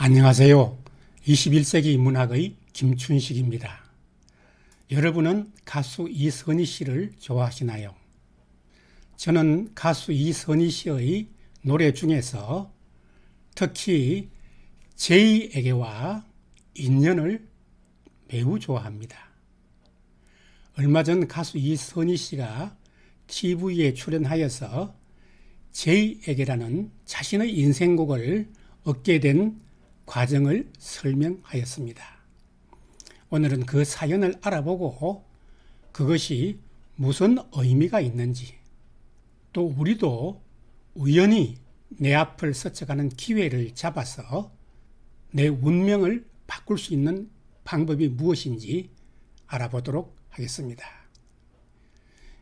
안녕하세요. 21세기 문학의 김춘식입니다. 여러분은 가수 이선희 씨를 좋아하시나요? 저는 가수 이선희 씨의 노래 중에서 특히 제이에게와 인연을 매우 좋아합니다. 얼마 전 가수 이선희 씨가 TV에 출연하여서 제이에게라는 자신의 인생곡을 얻게 된 과정을 설명하였습니다. 오늘은 그 사연을 알아보고 그것이 무슨 의미가 있는지 또 우리도 우연히 내 앞을 스쳐가는 기회를 잡아서 내 운명을 바꿀 수 있는 방법이 무엇인지 알아보도록 하겠습니다.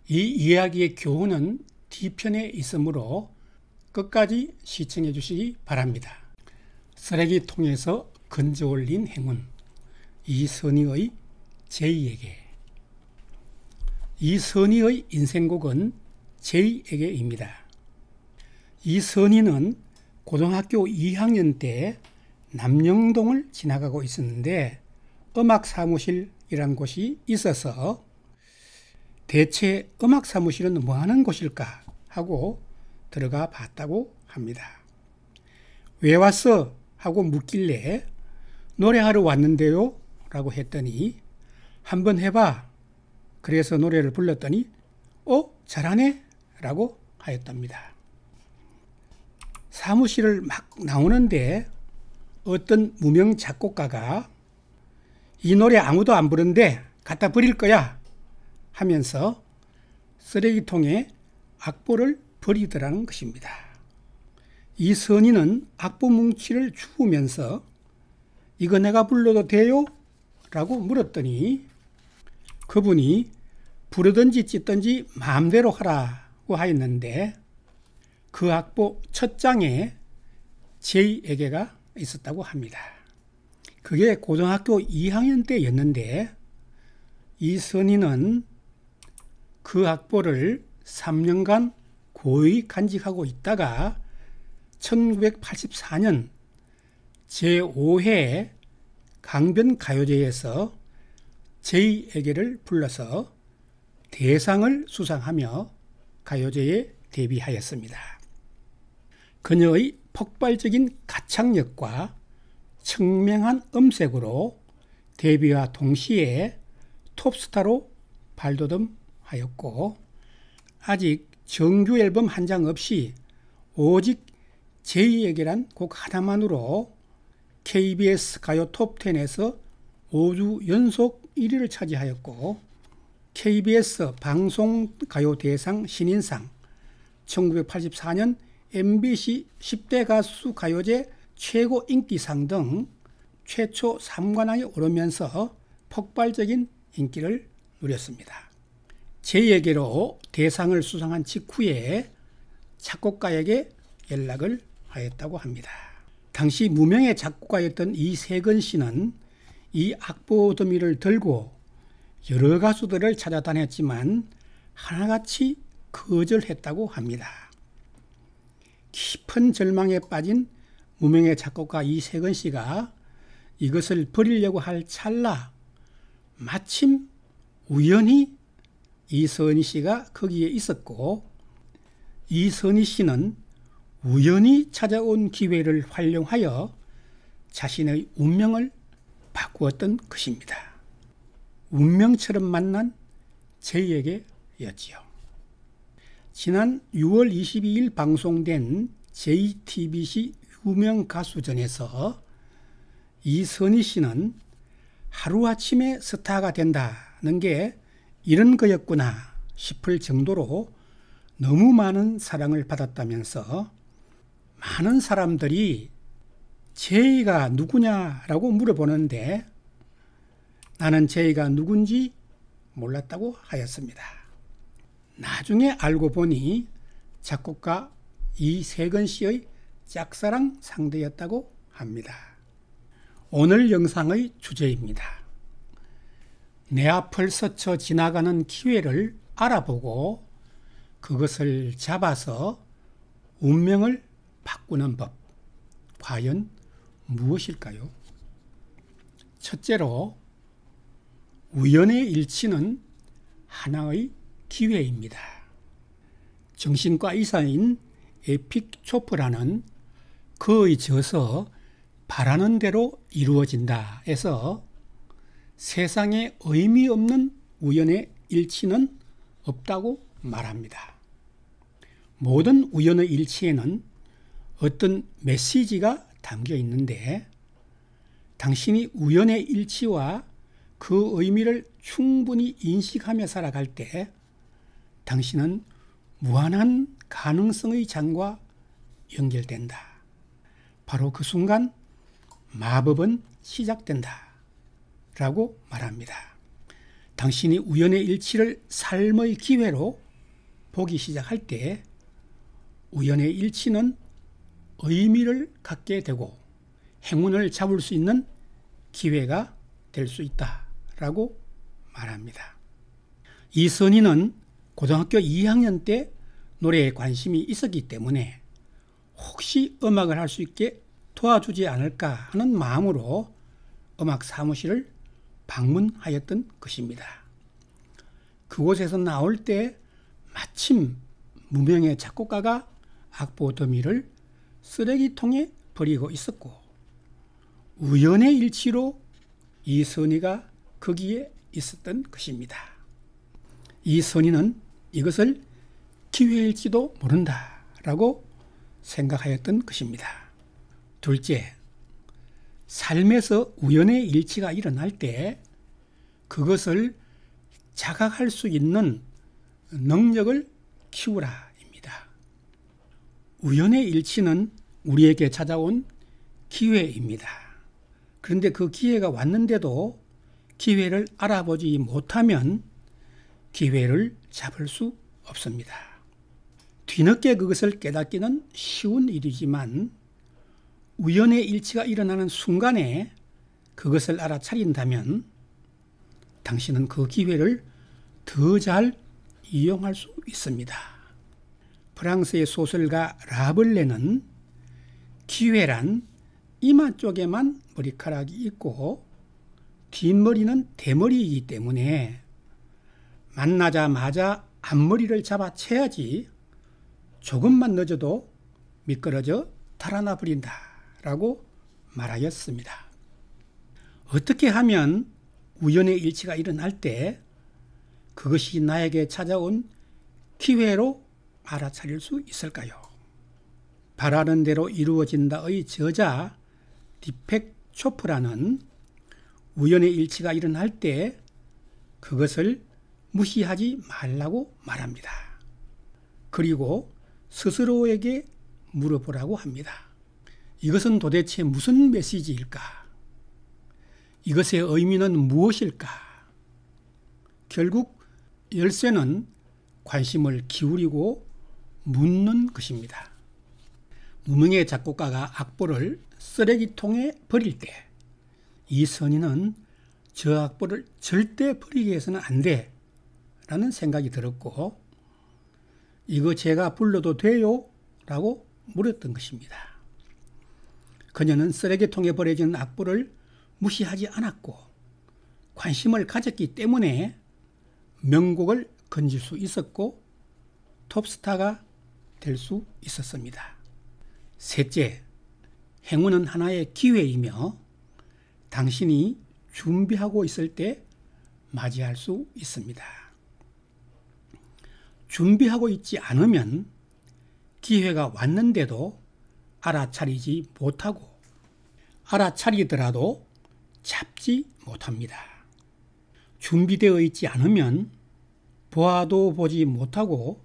이 이야기의 교훈은 뒤편에 있으므로 끝까지 시청해 주시기 바랍니다. 쓰레기통에서 건져 올린 행운 이선희의 제이에게 이선희의 인생곡은 제이에게입니다. 이선희는 고등학교 2학년 때 남영동을 지나가고 있었는데 음악사무실이란 곳이 있어서 대체 음악사무실은 뭐하는 곳일까 하고 들어가 봤다고 합니다. 왜 왔어? 하고 묻길래 노래하러 왔는데요. 라고 했더니 한번 해봐. 그래서 노래를 불렀더니 어? 잘하네? 라고 하였답니다. 사무실을 막 나오는데 어떤 무명 작곡가가 이 노래 아무도 안 부른데 갖다 버릴 거야 하면서 쓰레기통에 악보를 버리더라는 것입니다. 이 선인은 악보 뭉치를 주우면서 이거 내가 불러도 돼요? 라고 물었더니 그분이 부르든지 찢든지 마음대로 하라고 하였는데 그 악보 첫 장에 제이에게가 있었다고 합니다. 그게 고등학교 2학년 때였는데 이 선인은 그 악보를 3년간 고의 간직하고 있다가 1984년 제5회 강변가요제에서 제이에게를 불러서 대상을 수상하며 가요제에 데뷔하였습니다. 그녀의 폭발적인 가창력과 청명한 음색으로 데뷔와 동시에 톱스타로 발돋움하였고 아직 정규 앨범 한 장 없이 오직 제2에게란 곡 하나만으로 KBS 가요 톱10에서 5주 연속 1위를 차지하였고 KBS 방송 가요 대상 신인상, 1984년 MBC 10대 가수 가요제 최고 인기상 등 최초 3관왕에 오르면서 폭발적인 인기를 누렸습니다. 제에게로 대상을 수상한 직후에 작곡가에게 연락을 하였다고 합니다. 당시 무명의 작곡가였던 이세근 씨는 이 악보더미를 들고 여러 가수들을 찾아다녔지만 하나같이 거절했다고 합니다. 깊은 절망에 빠진 무명의 작곡가 이세근 씨가 이것을 버리려고 할 찰나 마침 우연히 이선희 씨가 거기에 있었고 이선희 씨는 우연히 찾아온 기회를 활용하여 자신의 운명을 바꾸었던 것입니다. 운명처럼 만난 제이에게였지요. 지난 6월 22일 방송된 JTBC 유명 가수전에서 이선희 씨는 하루아침에 스타가 된다는 게 이런 거였구나 싶을 정도로 너무 많은 사랑을 받았다면서 많은 사람들이 제이가 누구냐라고 물어보는데 나는 제이가 누군지 몰랐다고 하였습니다. 나중에 알고 보니 작곡가 이세근 씨의 짝사랑 상대였다고 합니다. 오늘 영상의 주제입니다. 내 앞을 스쳐 지나가는 기회를 알아보고 그것을 잡아서 운명을 바꾸는 법 과연 무엇일까요? 첫째로 우연의 일치는 하나의 기회입니다. 정신과 의사인 에픽 초프라는 그의 저서 바라는 대로 이루어진다 에서 세상에 의미 없는 우연의 일치는 없다고 말합니다. 모든 우연의 일치에는 어떤 메시지가 담겨 있는데 당신이 우연의 일치와 그 의미를 충분히 인식하며 살아갈 때 당신은 무한한 가능성의 장과 연결된다. 바로 그 순간 마법은 시작된다. 라고 말합니다. 당신이 우연의 일치를 삶의 기회로 보기 시작할 때 우연의 일치는 의미를 갖게 되고 행운을 잡을 수 있는 기회가 될 수 있다라고 말합니다. 이 선인은 고등학교 2학년 때 노래에 관심이 있었기 때문에 혹시 음악을 할 수 있게 도와주지 않을까 하는 마음으로 음악 사무실을 방문하였던 것입니다. 그곳에서 나올 때 마침 무명의 작곡가가 악보 더미를 쓰레기통에 버리고 있었고 우연의 일치로 이 선의가 거기에 있었던 것입니다. 이 선의는 이것을 기회일지도 모른다 라고 생각하였던 것입니다. 둘째, 삶에서 우연의 일치가 일어날 때 그것을 자각할 수 있는 능력을 키우라 우연의 일치는 우리에게 찾아온 기회입니다. 그런데 그 기회가 왔는데도 기회를 알아보지 못하면 기회를 잡을 수 없습니다. 뒤늦게 그것을 깨닫기는 쉬운 일이지만 우연의 일치가 일어나는 순간에 그것을 알아차린다면 당신은 그 기회를 더 잘 이용할 수 있습니다. 프랑스의 소설가 라블레는 기회란 이마 쪽에만 머리카락이 있고 뒷머리는 대머리이기 때문에 만나자마자 앞머리를 잡아채야지 조금만 늦어도 미끄러져 달아나 버린다 라고 말하였습니다. 어떻게 하면 우연의 일치가 일어날 때 그것이 나에게 찾아온 기회로 알아차릴 수 있을까요? 바라는 대로 이루어진다의 저자 디펙 초프라는 우연의 일치가 일어날 때 그것을 무시하지 말라고 말합니다. 그리고 스스로에게 물어보라고 합니다. 이것은 도대체 무슨 메시지일까? 이것의 의미는 무엇일까? 결국 열쇠는 관심을 기울이고 묻는 것입니다. 무명의 작곡가가 악보를 쓰레기통에 버릴 때이 선인은 저 악보를 절대 버리게 해서는 안 돼. 라는 생각이 들었고, 이거 제가 불러도 돼요? 라고 물었던 것입니다. 그녀는 쓰레기통에 버려진 악보를 무시하지 않았고, 관심을 가졌기 때문에 명곡을 건질 수 있었고, 톱스타가 될수 있었습니다. 셋째, 행운은 하나의 기회이며 당신이 준비하고 있을 때 맞이할 수 있습니다. 준비하고 있지 않으면 기회가 왔는데도 알아차리지 못하고 알아차리더라도 잡지 못합니다. 준비되어 있지 않으면 보아도 보지 못하고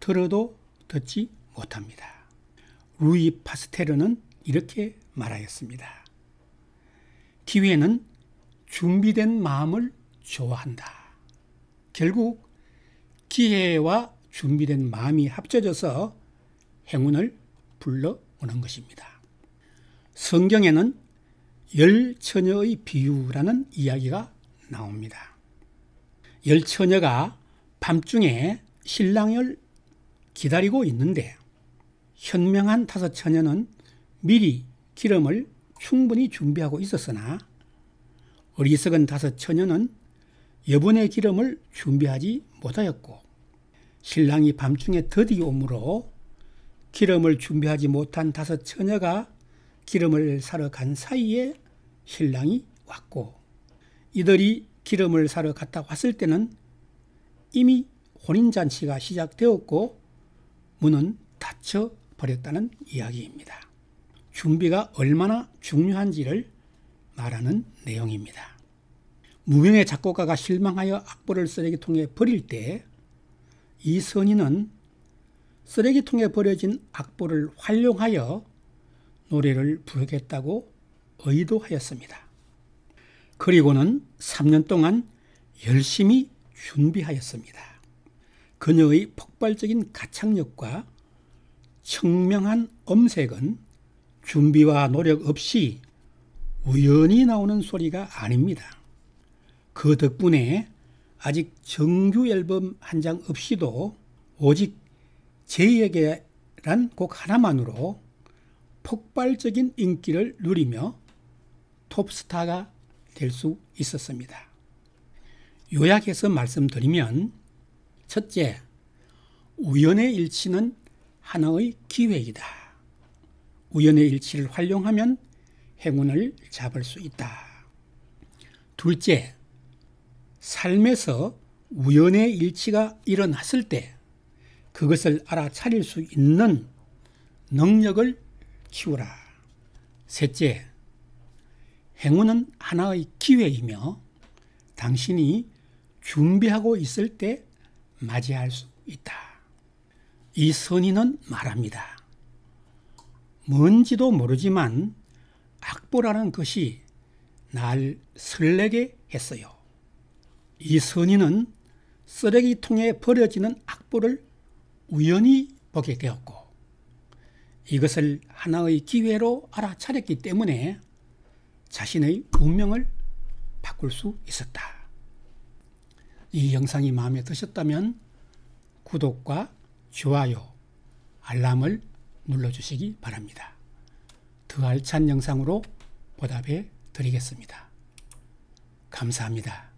들어도 듣지 못합니다. 루이 파스테르는 이렇게 말하였습니다. 기회는 준비된 마음을 좋아한다. 결국 기회와 준비된 마음이 합쳐져서 행운을 불러오는 것입니다. 성경에는 열 처녀의 비유라는 이야기가 나옵니다. 열 처녀가 밤중에 신랑을 기다리고 있는데 현명한 다섯 처녀는 미리 기름을 충분히 준비하고 있었으나 어리석은 다섯 처녀는 여분의 기름을 준비하지 못하였고 신랑이 밤중에 더디 오므로 기름을 준비하지 못한 다섯 처녀가 기름을 사러 간 사이에 신랑이 왔고 이들이 기름을 사러 갔다 왔을 때는 이미 혼인잔치가 시작되었고 문은 닫혀 버렸다는 이야기입니다. 준비가 얼마나 중요한지를 말하는 내용입니다. 무명의 작곡가가 실망하여 악보를 쓰레기통에 버릴 때이 선인은 쓰레기통에 버려진 악보를 활용하여 노래를 부르겠다고 의도하였습니다. 그리고는 3년 동안 열심히 준비하였습니다. 그녀의 폭발적인 가창력과 청명한 엄색은 준비와 노력 없이 우연히 나오는 소리가 아닙니다. 그 덕분에 아직 정규 앨범 한 장 없이도 오직 제에게란 곡 하나만으로 폭발적인 인기를 누리며 톱스타가 될 수 있었습니다. 요약해서 말씀드리면 첫째, 우연의 일치는 하나의 기회이다. 우연의 일치를 활용하면 행운을 잡을 수 있다. 둘째, 삶에서 우연의 일치가 일어났을 때 그것을 알아차릴 수 있는 능력을 키우라. 셋째, 행운은 하나의 기회이며 당신이 준비하고 있을 때 맞이할 수 있다. 이 선인은 말합니다. 뭔지도 모르지만 악보라는 것이 날 설레게 했어요. 이 선인은 쓰레기통에 버려지는 악보를 우연히 보게 되었고 이것을 하나의 기회로 알아차렸기 때문에 자신의 운명을 바꿀 수 있었다. 이 영상이 마음에 드셨다면 구독과 좋아요, 알람을 눌러주시기 바랍니다. 더 알찬 영상으로 보답해 드리겠습니다. 감사합니다.